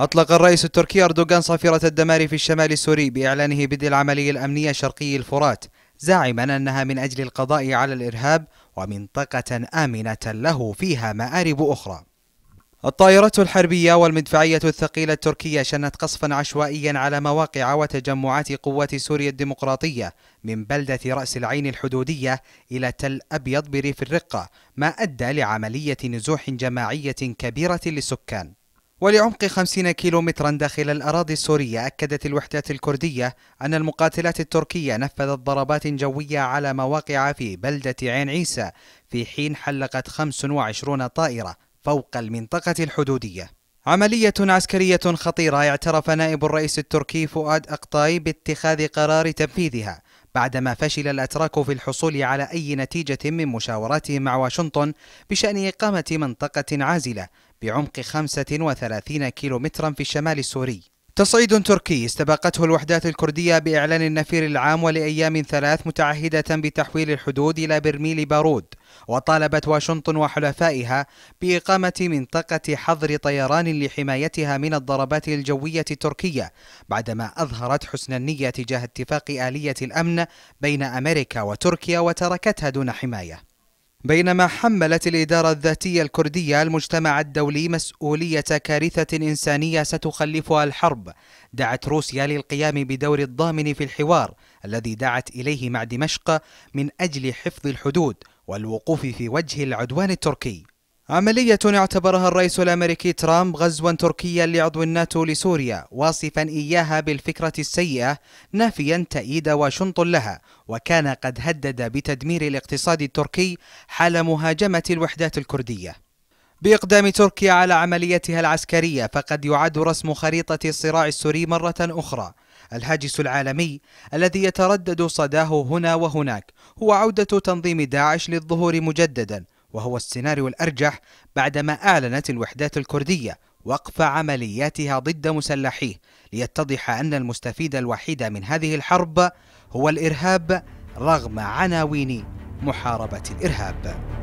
أطلق الرئيس التركي أردوغان صافرة الدمار في الشمال السوري بإعلانه بدء العملية الأمنية شرقي الفرات زاعما أنها من أجل القضاء على الإرهاب ومنطقة آمنة له فيها مآرب أخرى الطائرات الحربية والمدفعية الثقيلة التركية شنت قصفا عشوائيا على مواقع وتجمعات قوات سوريا الديمقراطية من بلدة رأس العين الحدودية إلى تل أبيض بريف الرقة ما أدى لعملية نزوح جماعية كبيرة للسكان ولعمق 50 كيلومترا داخل الأراضي السورية أكدت الوحدات الكردية أن المقاتلات التركية نفذت ضربات جوية على مواقع في بلدة عين عيسى في حين حلقت 25 طائرة فوق المنطقة الحدودية عملية عسكرية خطيرة اعترف نائب الرئيس التركي فؤاد أقطاي باتخاذ قرار تنفيذها بعدما فشل الأتراك في الحصول على أي نتيجة من مشاوراتهم مع واشنطن بشأن إقامة منطقة عازلة بعمق 35 كيلومترا في الشمال السوري تصعيد تركي استباقته الوحدات الكردية بإعلان النفير العام ولأيام ثلاث متعهدة بتحويل الحدود إلى برميل بارود وطالبت واشنطن وحلفائها بإقامة منطقة حظر طيران لحمايتها من الضربات الجوية التركية بعدما أظهرت حسن النية تجاه اتفاق آلية الأمن بين أمريكا وتركيا وتركتها دون حماية بينما حملت الإدارة الذاتية الكردية المجتمع الدولي مسؤولية كارثة إنسانية ستخلفها الحرب دعت روسيا للقيام بدور الضامن في الحوار الذي دعت إليه مع دمشق من أجل حفظ الحدود والوقوف في وجه العدوان التركي عملية اعتبرها الرئيس الأمريكي ترامب غزوا تركيا لعضو الناتو لسوريا واصفا إياها بالفكرة السيئة نافيا تأييد واشنطن لها وكان قد هدد بتدمير الاقتصاد التركي حال مهاجمة الوحدات الكردية بإقدام تركيا على عمليتها العسكرية فقد يعد رسم خريطة الصراع السوري مرة أخرى الهاجس العالمي الذي يتردد صداه هنا وهناك هو عودة تنظيم داعش للظهور مجدداً وهو السيناريو الأرجح بعدما أعلنت الوحدات الكردية وقف عملياتها ضد مسلحيه ليتضح أن المستفيد الوحيد من هذه الحرب هو الإرهاب رغم عناوين محاربة الإرهاب